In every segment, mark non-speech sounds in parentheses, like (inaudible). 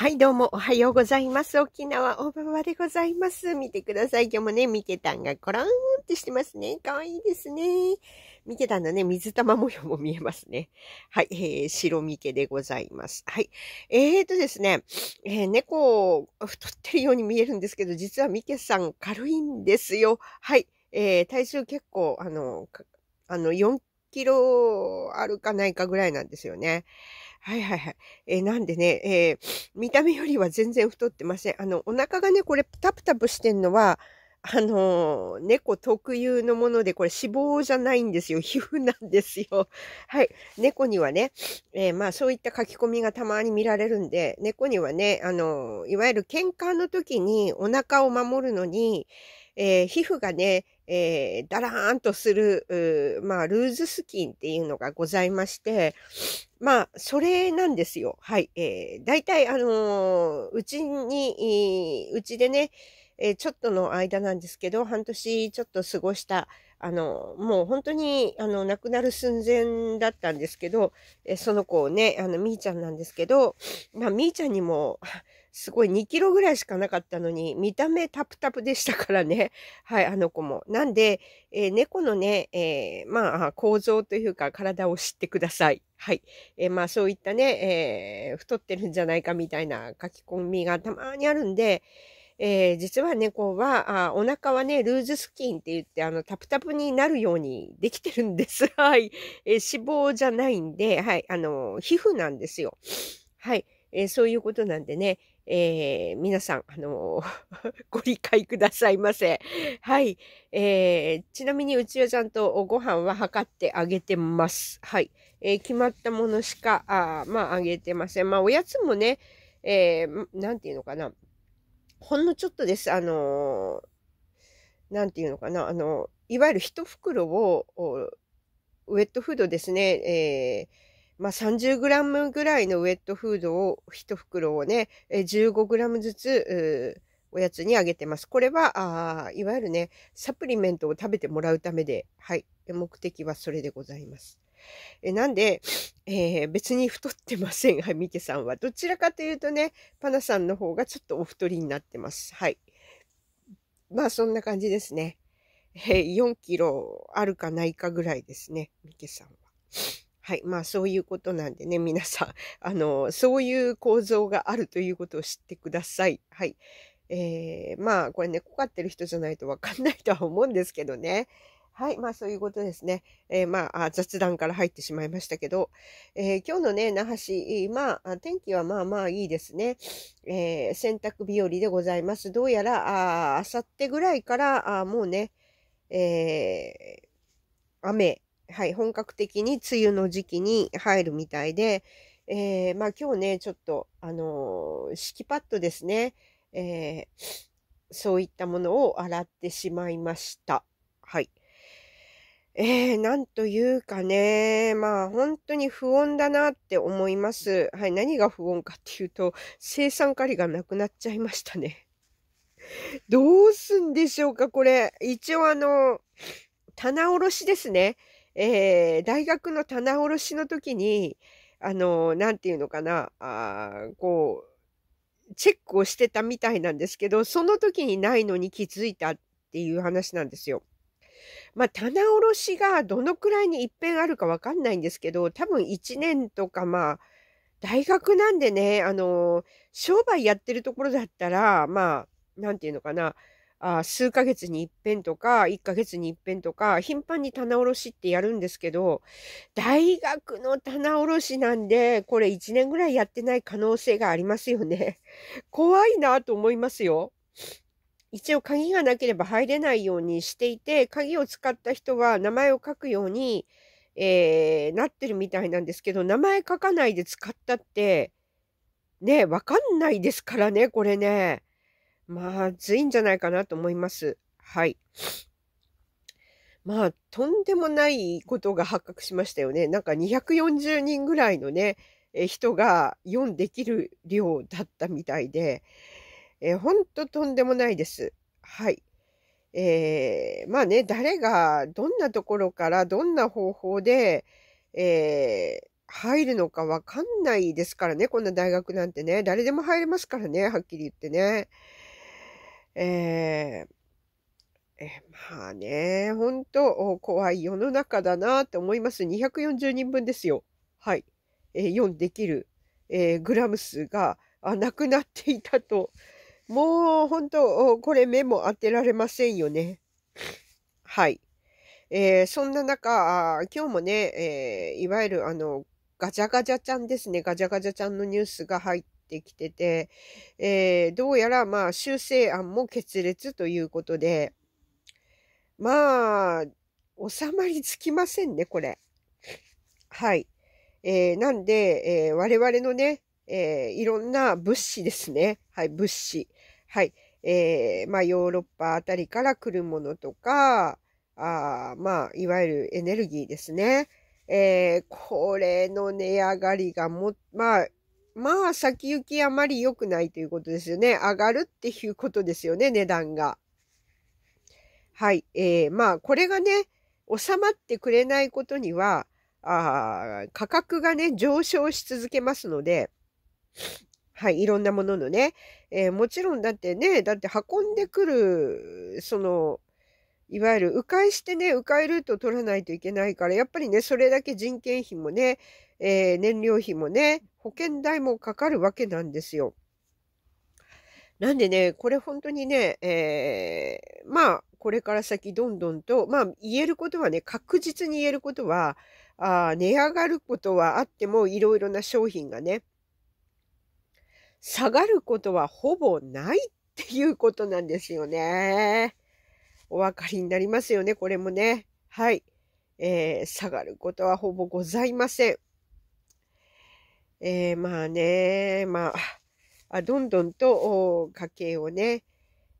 はい、どうもおはようございます。沖縄大場でございます。見てください。今日もね、ミケタンがコロンってしてますね。かわいいですね。見てたんだね、水玉模様も見えますね。はい、えー、白ミケでございます。はい。えーとですね、えー、猫、太ってるように見えるんですけど、実はミケさん軽いんですよ。はい。えー、体重結構、あの、あの、4キロあるかないかぐらいなんですよね。はいはいはい。えー、なんでね、えー、見た目よりは全然太ってません。あの、お腹がね、これ、プタプタプしてんのは、あのー、猫特有のもので、これ脂肪じゃないんですよ。(laughs) 皮膚なんですよ。はい。猫にはね、えー、まあそういった書き込みがたまに見られるんで、猫にはね、あのー、いわゆる喧嘩の時にお腹を守るのに、えー、皮膚がね、えー、だらーんとする、まあ、ルーズスキンっていうのがございまして、まあ、それなんですよ。はい。えー、大体、あのー、うちに、うちでね、えー、ちょっとの間なんですけど、半年ちょっと過ごした、あの、もう本当に、あの、亡くなる寸前だったんですけど、えー、その子をね、あの、みーちゃんなんですけど、まあ、みーちゃんにも、(laughs) すごい2キロぐらいしかなかったのに、見た目タプタプでしたからね。(laughs) はい、あの子も。なんで、えー、猫のね、えー、まあ、構造というか体を知ってください。はい。えー、まあ、そういったね、え太ってるんじゃないかみたいな書き込みがたまにあるんで、えー、実は猫はあ、お腹はね、ルーズスキンって言って、あの、タプタプになるようにできてるんです。(laughs) はい。えー、脂肪じゃないんで、はい。あの、皮膚なんですよ。はい。えー、そういうことなんでね、えー、皆さん、あのー、(laughs) ご理解くださいませ。はい。えー、ちなみにうちはちゃんとご飯は測ってあげてます。はい。え決まったものしか、あまあ、あげてません。まあ、おやつもね、えー、なんていうのかな。ほんのちょっとです。あのなんていうのかな。あの、いわゆる一袋を、ウェットフードですね。えー、まあ、30g ぐらいのウェットフードを、一袋をね、15g ずつ、おやつにあげてます。これは、あいわゆるね、サプリメントを食べてもらうためで、はい。目的はそれでございます。えなんで、えー、別に太ってません。はい、ミケさんは。どちらかというとね、パナさんの方がちょっとお太りになってます。はい。まあ、そんな感じですね。えー、4キロあるかないかぐらいですね、ミケさんは。はい。まあ、そういうことなんでね、皆さん、あの、そういう構造があるということを知ってください。はい。えー、まあ、これ猫飼ってる人じゃないとわかんないとは思うんですけどね。はい、まあそういうことですね。えー、まあ雑談から入ってしまいましたけど、えー、今日のね、那覇市、まあ天気はまあまあいいですね。えー、洗濯日和でございます。どうやら、あさってぐらいから、あもうね、え雨、はい、本格的に梅雨の時期に入るみたいで、えまあ今日ね、ちょっと、あの敷きパッドですね、えそういったものを洗ってしまいました。はい。えー、なんというかね、まあ本当に不穏だなって思います。はい、何が不穏かっていうと、生産カリがなくなっちゃいましたね。(laughs) どうすんでしょうか、これ。一応あの、棚卸しですね。えー、大学の棚卸しの時に、あの、なんていうのかな、あこう、チェックをしてたみたいなんですけど、その時にないのに気づいたっていう話なんですよ。まあ、棚卸しがどのくらいに一遍あるかわかんないんですけど、多分1年とか、まあ、大学なんでね、あの、商売やってるところだったら、まあ、なんていうのかな、あ数ヶ月に一遍とか、1ヶ月に一遍とか、頻繁に棚卸しってやるんですけど、大学の棚卸しなんで、これ1年ぐらいやってない可能性がありますよね。(laughs) 怖いなと思いますよ。一応鍵がなければ入れないようにしていて、鍵を使った人は名前を書くように、えー、なってるみたいなんですけど、名前書かないで使ったって、ね、わかんないですからね、これね。まずいんじゃないかなと思います。はい。まあ、とんでもないことが発覚しましたよね。なんか240人ぐらいのね、人が読んできる量だったみたいで、えー、ほんととんでもないです。はい。えー、まあね、誰がどんなところからどんな方法で、えー、入るのかわかんないですからね、こんな大学なんてね。誰でも入れますからね、はっきり言ってね。えーえまあね、本当怖い世の中だなって思います。240人分ですよ。はい。えー、4できる、えー、グラム数がなくなっていたと、もう本当、これ目も当てられませんよね。はい。えー、そんな中、今日もね、えー、いわゆるあの、ガチャガチャちゃんですね、ガチャガチャちゃんのニュースが入ってきてて、えー、どうやらまあ修正案も決裂ということで、まあ、収まりつきませんね、これ。はい。えー、なんで、えー、我々のね、えー、いろんな物資ですね。はい、物資。はい。えー、まあ、ヨーロッパあたりから来るものとか、あまあ、いわゆるエネルギーですね。えー、これの値上がりがも、まあ、まあ、先行きあまり良くないということですよね。上がるっていうことですよね、値段が。はい。えー、まあ、これがね、収まってくれないことには、あ価格がね、上昇し続けますので、はい、いろんなもののね。えー、もちろんだってね、だって運んでくる、その、いわゆる迂回してね、迂回ルートを取らないといけないから、やっぱりね、それだけ人件費もね、えー、燃料費もね、保険代もかかるわけなんですよ。なんでね、これ本当にね、えー、まあ、これから先どんどんと、まあ、言えることはね、確実に言えることは、あ値上がることはあっても、いろいろな商品がね、下がることはほぼないっていうことなんですよね。お分かりになりますよね、これもね。はい。えー、下がることはほぼございません。えー、まあね、まあ、どんどんと家計をね、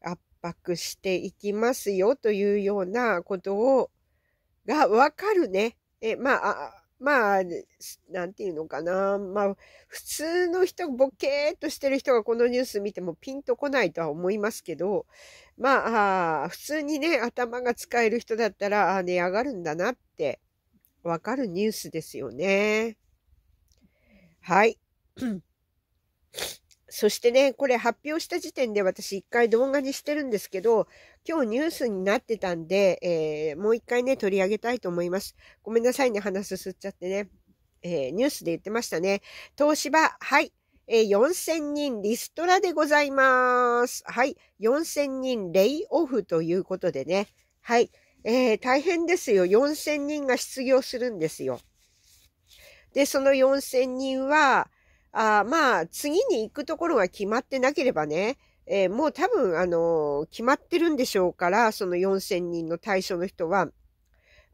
圧迫していきますよというようなことを、がわかるね。えまあ、まあ、なんていうのかな。まあ、普通の人、ボケーっとしてる人がこのニュース見てもピンとこないとは思いますけど、まあ、普通にね、頭が使える人だったら、あ値上がるんだなってわかるニュースですよね。はい。そしてね、これ発表した時点で私一回動画にしてるんですけど、今日ニュースになってたんで、えー、もう一回ね、取り上げたいと思います。ごめんなさいね、話すすっちゃってね。えー、ニュースで言ってましたね。東芝、はい。えー、4000人リストラでございます。はい。4000人レイオフということでね。はい。えー、大変ですよ。4000人が失業するんですよ。で、その4000人は、あまあ、次に行くところが決まってなければね、えー、もう多分、あのー、決まってるんでしょうから、その4000人の対象の人は、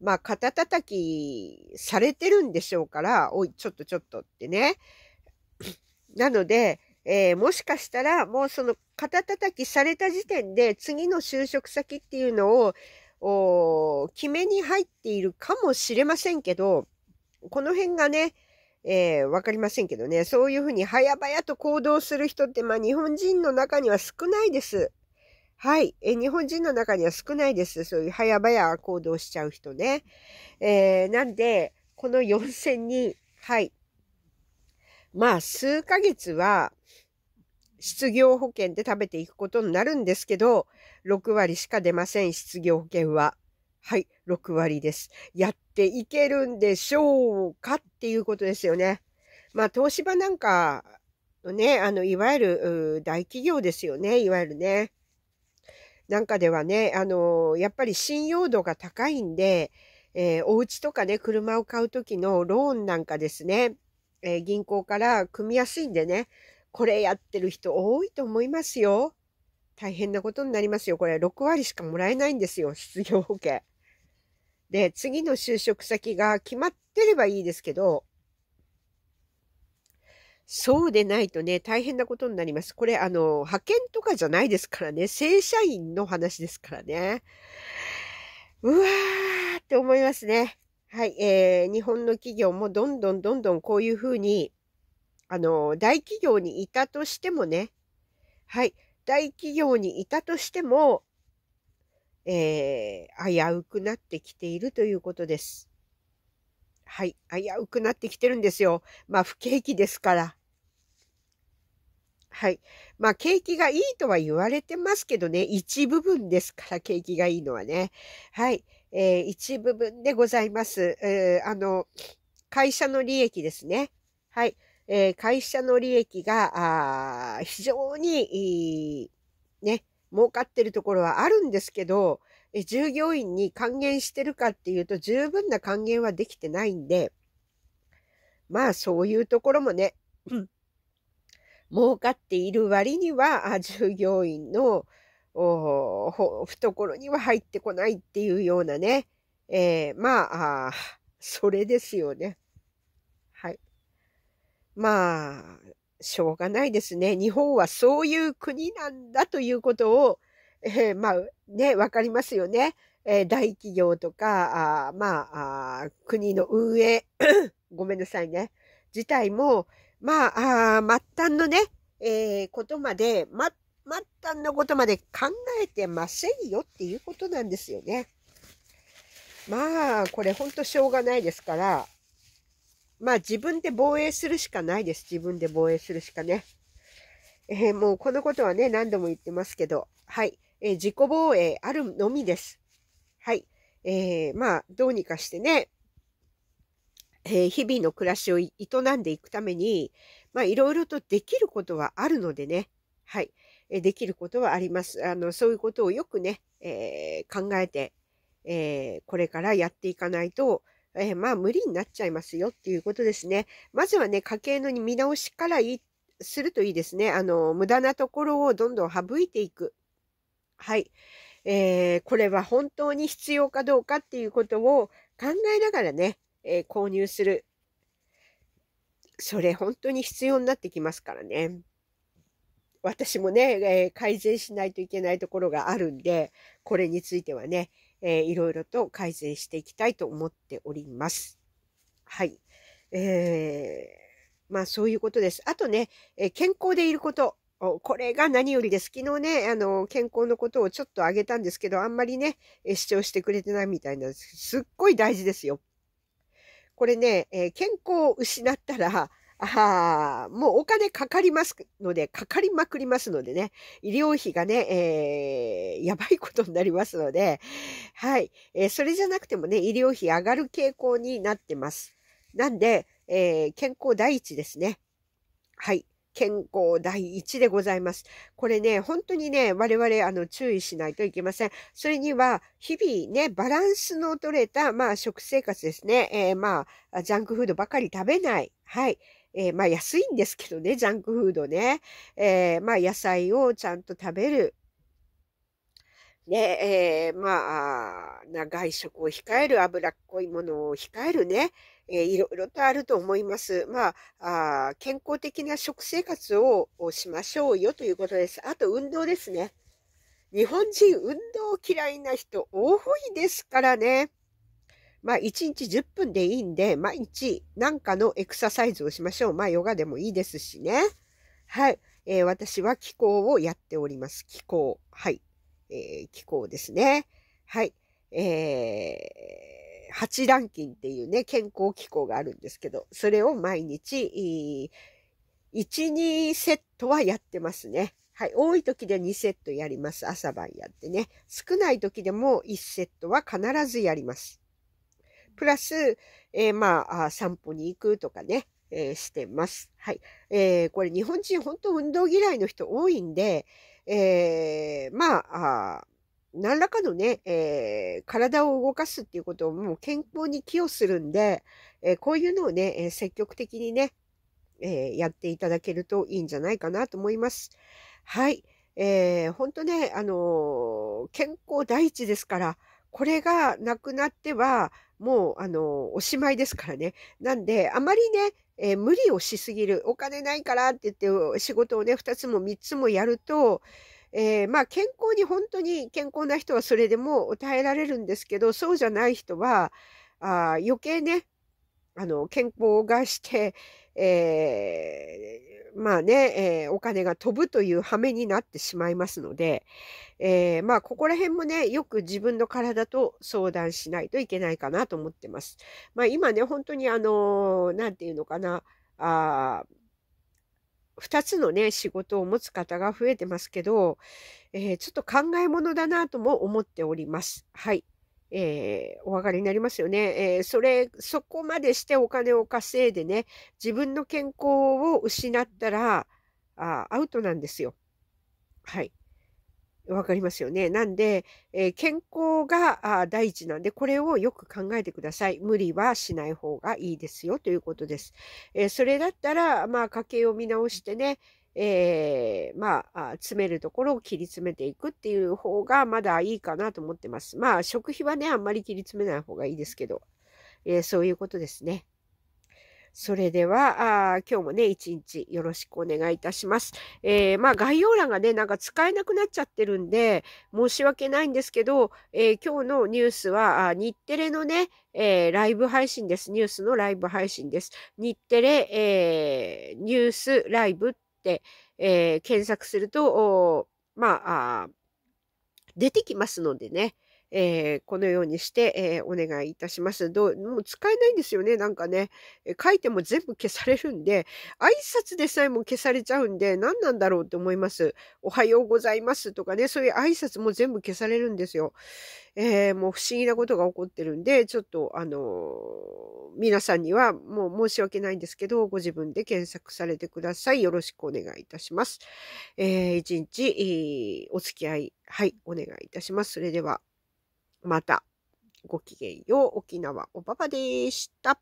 まあ、肩叩きされてるんでしょうから、おい、ちょっとちょっとってね。(coughs) なので、えー、もしかしたら、もうその肩叩きされた時点で、次の就職先っていうのを、決めに入っているかもしれませんけど、この辺がね、えー、わかりませんけどね、そういうふうに早々と行動する人って、まあ日本人の中には少ないです。はい。え、日本人の中には少ないです。そういう早々行動しちゃう人ね。えー、なんで、この4 0 0 0人、はい。まあ、数ヶ月は、失業保険で食べていくことになるんですけど、6割しか出ません、失業保険は。はい、6割です。やっていけるんでしょうかっていうことですよね。まあ、東芝なんかのね、あの、いわゆる大企業ですよね、いわゆるね。なんかではね、あの、やっぱり信用度が高いんで、えー、お家とかね、車を買う時のローンなんかですね、えー、銀行から組みやすいんでね、これやってる人多いと思いますよ。大変なことになりますよ。これ6割しかもらえないんですよ、失業保険。で、次の就職先が決まってればいいですけど、そうでないとね、大変なことになります。これ、あの、派遣とかじゃないですからね、正社員の話ですからね。うわーって思いますね。はい、えー、日本の企業もどんどんどんどんこういうふうに、あの、大企業にいたとしてもね、はい、大企業にいたとしても、えー、危うくなってきているということです。はい、危うくなってきてるんですよ。まあ、不景気ですから。はい。まあ、景気がいいとは言われてますけどね、一部分ですから、景気がいいのはね。はい。えー、一部分でございます。えー、あの、会社の利益ですね。はい。えー、会社の利益が、あ非常に、ね、儲かってるところはあるんですけど、従業員に還元してるかっていうと十分な還元はできてないんで、まあそういうところもね、儲かっている割には、従業員の懐には入ってこないっていうようなね、えー、まあそれですよね。はい。まあ、しょうがないですね。日本はそういう国なんだということを、えー、まあね、わかりますよね。えー、大企業とか、あまあ国の運営 (coughs) ごめんなさいね、自体も、まあ、あ末端のね、えー、ことまで、ま、末端のことまで考えてませんよっていうことなんですよね。まあ、これほんとしょうがないですから、まあ自分で防衛するしかないです。自分で防衛するしかね。えー、もうこのことはね、何度も言ってますけど、はい。えー、自己防衛あるのみです。はい。えー、まあ、どうにかしてね、え日々の暮らしを営んでいくために、まあ、いろいろとできることはあるのでね、はい。えできることはあります。あの、そういうことをよくね、え考えて、えこれからやっていかないと、えー、まあ無理になっちゃいますよっていうことですね。まずはね、家計の見直しからいするといいですね。あの、無駄なところをどんどん省いていく。はい。えー、これは本当に必要かどうかっていうことを考えながらね、えー、購入する。それ本当に必要になってきますからね。私もね、えー、改善しないといけないところがあるんで、これについてはね、えー、いろいろと改善していきたいと思っております。はい。えー、まあそういうことです。あとね、え健康でいること。これが何よりです。昨日ね、あの、健康のことをちょっと挙げたんですけど、あんまりね、主張してくれてないみたいなんです。すっごい大事ですよ。これね、え健康を失ったら、ああ、もうお金かかりますので、かかりまくりますのでね、医療費がね、えー、やばいことになりますので、はい、えー、それじゃなくてもね、医療費上がる傾向になってます。なんで、えー、健康第一ですね。はい。健康第一でございます。これね、本当にね、我々、あの、注意しないといけません。それには、日々ね、バランスの取れた、まあ、食生活ですね。えー、まあ、ジャンクフードばかり食べない。はい。えー、まあ安いんですけどね、ジャンクフードね。えー、まあ野菜をちゃんと食べる。ね、えー、まあ、長い食を控える、脂っこいものを控えるね、えー、いろいろとあると思います。まあ、あ健康的な食生活をしましょうよということです。あと、運動ですね。日本人、運動嫌いな人多いですからね。まあ、一日10分でいいんで、毎日何かのエクササイズをしましょう。まあ、ヨガでもいいですしね。はい。えー、私は気候をやっております。気候。はい。えー、気候ですね。はい。えー、8ランキンっていうね、健康気候があるんですけど、それを毎日、1、2セットはやってますね。はい。多い時で2セットやります。朝晩やってね。少ない時でも1セットは必ずやります。プラス、えー、まあ、散歩に行くとかね、えー、してます。はい。えー、これ日本人本当運動嫌いの人多いんで、えー、まあ、あ何らかのね、えー、体を動かすっていうことをもう健康に寄与するんで、えー、こういうのをね、えー、積極的にね、えー、やっていただけるといいんじゃないかなと思います。はい。えー、本当ね、あのー、健康第一ですから、これがなくなっては、もう、あの、おしまいですからね。なんで、あまりね、えー、無理をしすぎる。お金ないからって言って、仕事をね、2つも3つもやると、えー、まあ健康に本当に健康な人はそれでも耐えられるんですけど、そうじゃない人は、あ余計ね、あの、健康をして、えー、まあね、えー、お金が飛ぶという羽目になってしまいますので、えー、まあここら辺もね、よく自分の体と相談しないといけないかなと思ってます。まあ今ね、本当にあのー、なんていうのかな、あ2つのね、仕事を持つ方が増えてますけど、えー、ちょっと考え物だなとも思っております。はい。えー、お分かりになりますよね。えー、それ、そこまでしてお金を稼いでね、自分の健康を失ったら、あアウトなんですよ。はい。わかりますよね。なんで、えー、健康が第一なんで、これをよく考えてください。無理はしない方がいいですよということです。えー、それだったら、まあ、家計を見直してね、えー、まあ、詰めるところを切り詰めていくっていう方がまだいいかなと思ってます。まあ、食費はね、あんまり切り詰めない方がいいですけど、えー、そういうことですね。それでは、あ今日もね、一日よろしくお願いいたします。えー、まあ、概要欄がね、なんか使えなくなっちゃってるんで、申し訳ないんですけど、えー、今日のニュースは、あ日テレのね、えー、ライブ配信です。ニュースのライブ配信です。日テレ、えニュースライブ、えー、検索すると、まあ、出てきますのでね、えー、このようにして、えー、お願いいたします。どう、もう使えないんですよね、なんかね。書いても全部消されるんで、挨拶でさえも消されちゃうんで、何なんだろうって思います。おはようございますとかね、そういう挨拶も全部消されるんですよ。えー、もう不思議なことが起こってるんで、ちょっと、あの皆さんにはもう申し訳ないんですけど、ご自分で検索されてください。よろしくお願いいたします。えー、一日、お付き合い、はい、お願いいたします。それでは。またごきげんよう。沖縄おばばでした。